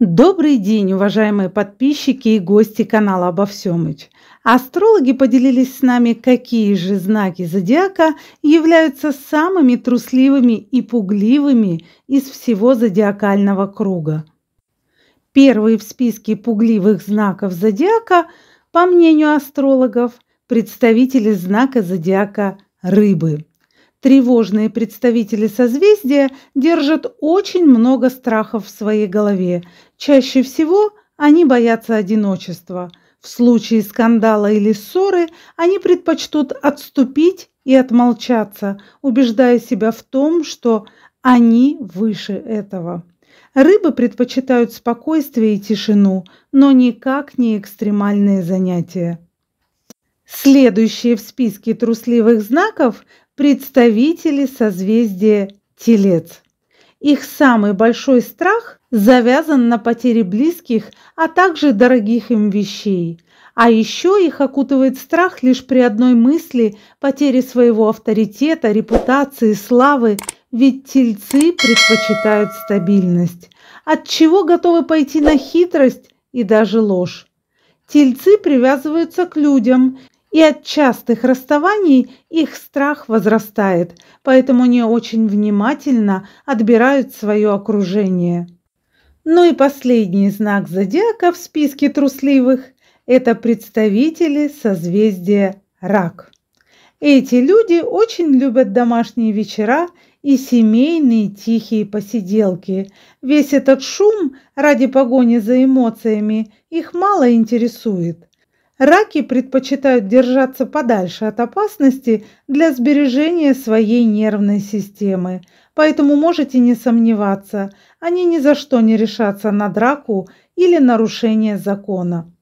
Добрый день, уважаемые подписчики и гости канала «Обо всем». Астрологи поделились с нами, какие же знаки зодиака являются самыми трусливыми и пугливыми из всего зодиакального круга. Первые в списке пугливых знаков зодиака, по мнению астрологов, представители знака зодиака «Рыбы». Тревожные представители созвездия держат очень много страхов в своей голове. Чаще всего они боятся одиночества. В случае скандала или ссоры они предпочтут отступить и отмолчаться, убеждая себя в том, что они выше этого. Рыбы предпочитают спокойствие и тишину, но никак не экстремальные занятия. Следующие в списке трусливых знаков представители созвездия Телец. Их самый большой страх завязан на потере близких, а также дорогих им вещей. А еще их окутывает страх лишь при одной мысли потери своего авторитета, репутации, славы, ведь тельцы предпочитают стабильность, от чего готовы пойти на хитрость и даже ложь. Тельцы привязываются к людям, и от частых расставаний их страх возрастает, поэтому они очень внимательно отбирают свое окружение. Ну и последний знак зодиака в списке трусливых – это представители созвездия Рак. Эти люди очень любят домашние вечера и семейные тихие посиделки. Весь этот шум ради погони за эмоциями их мало интересует. Раки предпочитают держаться подальше от опасности для сбережения своей нервной системы, поэтому можете не сомневаться, они ни за что не решатся на драку или нарушение закона.